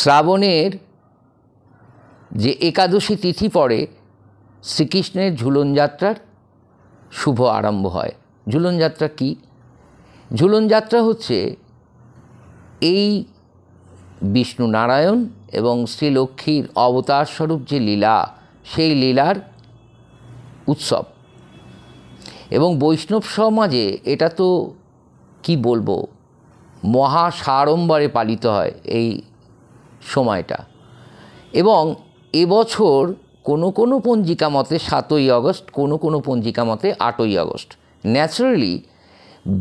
শ্রাবণের যে একাদশী তিথি পড়ে শ্রীকৃষ্ণের ঝুলনযাত্রার শুভ আরম্ভ হয় ঝুলনযাত্রা কী ঝুলনযাত্রা হচ্ছে এই বিষ্ণু নারায়ণ এবং শ্রীলক্ষ্মীর অবতার স্বরূপ যে লীলা সেই লীলার উৎসব এবং বৈষ্ণব সমাজে এটা তো কি বলবো মহা সাড়ম্বরে পালিত হয় এই সময়টা এবং এবছর কোনো কোনো পঞ্জিকা মতে সাতই আগস্ট কোনো কোনো পঞ্জিকা মতে আটই আগস্ট ন্যাচারালি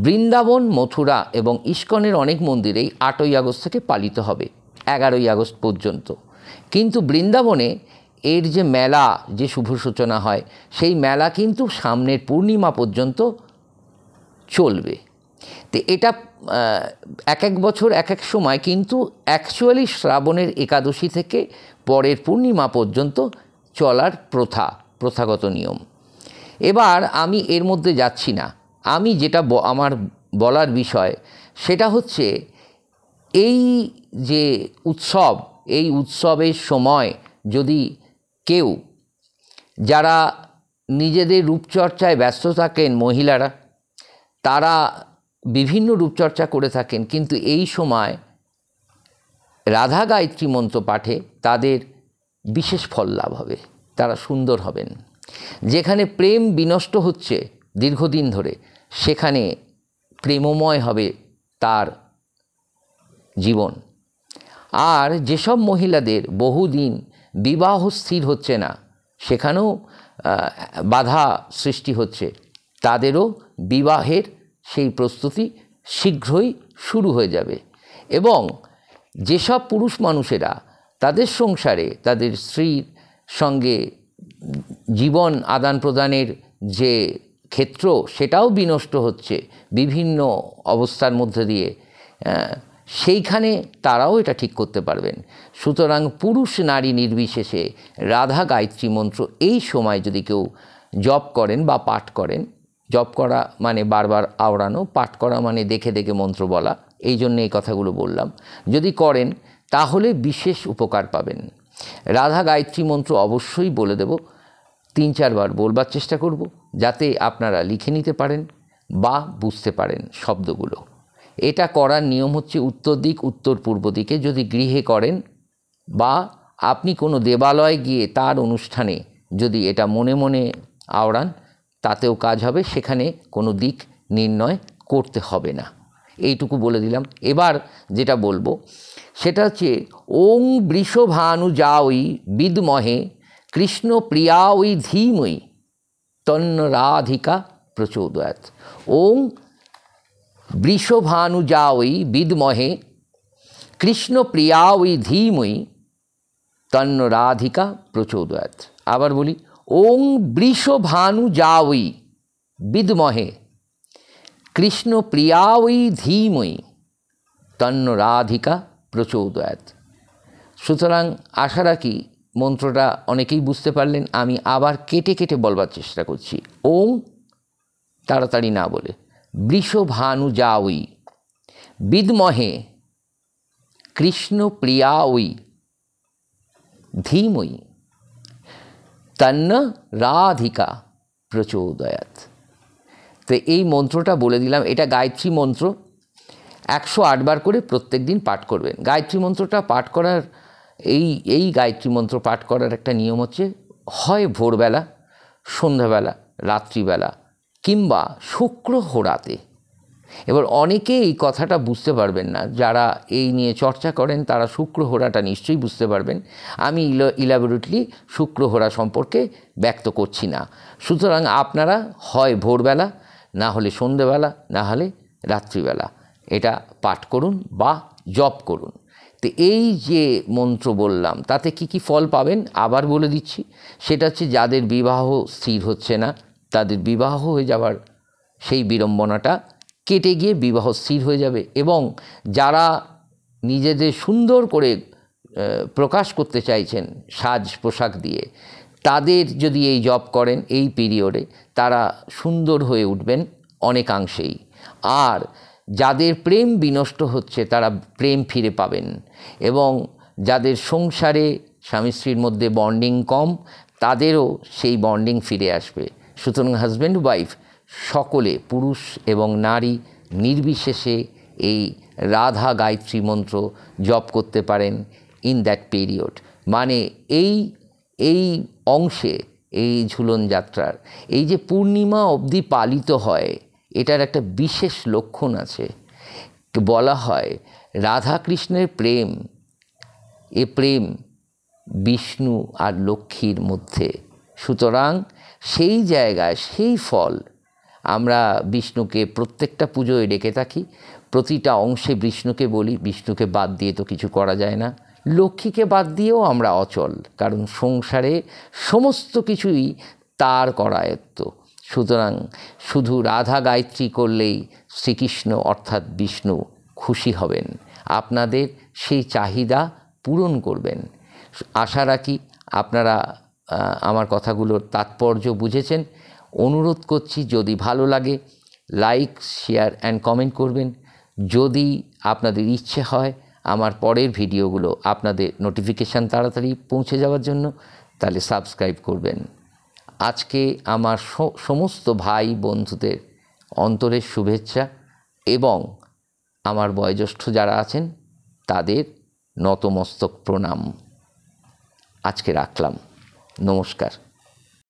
বৃন্দাবন মথুরা এবং ইস্কনের অনেক মন্দিরেই আটই আগস্ট থেকে পালিত হবে এগারোই আগস্ট পর্যন্ত কিন্তু বৃন্দাবনে এর যে মেলা যে শুভ সূচনা হয় সেই মেলা কিন্তু সামনের পূর্ণিমা পর্যন্ত চলবে তো এটা এক এক বছর এক এক সময় কিন্তু অ্যাকচুয়ালি শ্রাবণের একাদশী থেকে পরের পূর্ণিমা পর্যন্ত চলার প্রথা প্রথাগত নিয়ম এবার আমি এর মধ্যে যাচ্ছি না আমি যেটা আমার বলার বিষয় সেটা হচ্ছে এই যে উৎসব এই উৎসবের সময় যদি কেউ যারা নিজেদের রূপচর্চায় ব্যস্ত থাকেন মহিলারা তারা বিভিন্ন রূপচর্চা করে থাকেন কিন্তু এই সময় রাধা গায়ত্রী মন্ত্র পাঠে তাদের বিশেষ ফল লাভ হবে তারা সুন্দর হবেন যেখানে প্রেম বিনষ্ট হচ্ছে দীর্ঘদিন ধরে সেখানে প্রেমময় হবে তার জীবন আর যেসব মহিলাদের বহুদিন বিবাহ স্থির হচ্ছে না সেখানেও বাধা সৃষ্টি হচ্ছে তাদেরও বিবাহের সেই প্রস্তুতি শীঘ্রই শুরু হয়ে যাবে এবং যেসব পুরুষ মানুষেরা তাদের সংসারে তাদের স্ত্রীর সঙ্গে জীবন আদান প্রদানের যে ক্ষেত্র সেটাও বিনষ্ট হচ্ছে বিভিন্ন অবস্থার মধ্যে দিয়ে সেইখানে তারাও এটা ঠিক করতে পারবেন সুতরাং পুরুষ নারী নির্বিশেষে রাধা গায়ত্রী মন্ত্র এই সময় যদি কেউ জপ করেন বা পাঠ করেন জপ করা মানে বারবার আওড়ানো পাঠ করা মানে দেখে দেখে মন্ত্র বলা এই জন্য এই কথাগুলো বললাম যদি করেন তাহলে বিশেষ উপকার পাবেন রাধা গায়ত্রী মন্ত্র অবশ্যই বলে দেব তিন চারবার বলবার চেষ্টা করব যাতে আপনারা লিখে নিতে পারেন বা বুঝতে পারেন শব্দগুলো এটা করার নিয়ম হচ্ছে উত্তর দিক উত্তর পূর্ব দিকে যদি গৃহে করেন বা আপনি কোনো দেবালয় গিয়ে তার অনুষ্ঠানে যদি এটা মনে মনে আওড়ান তাতেও কাজ হবে সেখানে কোনো দিক নির্ণয় করতে হবে না এইটুকু বলে দিলাম এবার যেটা বলবো সেটা হচ্ছে ওং বৃষভানু যাওই ওই বিদমহে কৃষ্ণ প্রিয়া ওই ধীময়ী তন্ন রাধিকা প্রচোদয়াত ওং বৃষভানু যাওই ওই বিদমহে কৃষ্ণ প্রিয়া ওই ধীময়ী তন্ন রাধিকা প্রচোদয়াত আবার বলি ওং বৃষভানু যাওই বিদমহে কৃষ্ণ প্রিয়াওই ধীময়ী তন্ন রাধিকা প্রচোদয়াত সুতরাং আশা রাখি মন্ত্রটা অনেকেই বুঝতে পারলেন আমি আবার কেটে কেটে বলবার চেষ্টা করছি ওং তাড়াতাড়ি না বলে বৃষভানু যাওই বিদমহে কৃষ্ণ প্রিয়াওই ধীময়ী তন্ন রাধিকা প্রচোদয়াত তো এই মন্ত্রটা বলে দিলাম এটা গায়ত্রী মন্ত্র একশো আটবার করে প্রত্যেক দিন পাঠ করবেন গায়ত্রী মন্ত্রটা পাঠ করার এই এই গায়ত্রী মন্ত্র পাঠ করার একটা নিয়ম হচ্ছে হয় ভোরবেলা সন্ধ্যাবেলা রাত্রিবেলা কিংবা শুক্র হোড়াতে এবার অনেকেই এই কথাটা বুঝতে পারবেন না যারা এই নিয়ে চর্চা করেন তারা শুক্র হোরাটা নিশ্চয়ই বুঝতে পারবেন আমি ইলাবোরেটলি শুক্র হোরা সম্পর্কে ব্যক্ত করছি না সুতরাং আপনারা হয় ভোরবেলা না হলে সন্ধেবেলা না হলে রাত্রিবেলা এটা পাঠ করুন বা জপ করুন তো এই যে মন্ত্র বললাম তাতে কি কি ফল পাবেন আবার বলে দিচ্ছি সেটা হচ্ছে যাদের বিবাহ স্থির হচ্ছে না তাদের বিবাহ হয়ে যাওয়ার সেই বিড়ম্বনাটা কেটে গিয়ে বিবাহ স্থির হয়ে যাবে এবং যারা নিজেদের সুন্দর করে প্রকাশ করতে চাইছেন সাজ পোশাক দিয়ে তাদের যদি এই জব করেন এই পিরিয়ডে তারা সুন্দর হয়ে উঠবেন অনেকাংশেই আর যাদের প্রেম বিনষ্ট হচ্ছে তারা প্রেম ফিরে পাবেন এবং যাদের সংসারে স্বামী স্ত্রীর মধ্যে বন্ডিং কম তাদেরও সেই বন্ডিং ফিরে আসবে সুতরাং হাজব্যান্ড ওয়াইফ সকলে পুরুষ এবং নারী নির্বিশেষে এই রাধা গায়ত্রী মন্ত্র জপ করতে পারেন ইন দ্যাট পিরিয়ড মানে এই এই অংশে এই ঝুলন যাত্রার এই যে পূর্ণিমা অবধি পালিত হয় এটার একটা বিশেষ লক্ষণ আছে বলা হয় রাধাকৃষ্ণের প্রেম এ প্রেম বিষ্ণু আর লক্ষ্মীর মধ্যে সুতরাং সেই জায়গায় সেই ফল আমরা বিষ্ণুকে প্রত্যেকটা পুজোয় ডেকে থাকি প্রতিটা অংশে বিষ্ণুকে বলি বিষ্ণুকে বাদ দিয়ে তো কিছু করা যায় না লক্ষ্মীকে বাদ দিয়েও আমরা অচল কারণ সংসারে সমস্ত কিছুই তার করায়ত্ত সুতরাং শুধু রাধা গায়ত্রী করলেই শ্রীকৃষ্ণ অর্থাৎ বিষ্ণু খুশি হবেন আপনাদের সেই চাহিদা পূরণ করবেন আশা রাখি আপনারা আমার কথাগুলোর তাৎপর্য বুঝেছেন অনুরোধ করছি যদি ভালো লাগে লাইক শেয়ার অ্যান্ড কমেন্ট করবেন যদি আপনাদের ইচ্ছে হয় আমার পরের ভিডিওগুলো আপনাদের নোটিফিকেশান তাড়াতাড়ি পৌঁছে যাওয়ার জন্য তাহলে সাবস্ক্রাইব করবেন আজকে আমার সমস্ত ভাই বন্ধুদের অন্তরের শুভেচ্ছা এবং আমার বয়োজ্যেষ্ঠ যারা আছেন তাদের নতমস্তক প্রণাম আজকে রাখলাম নমস্কার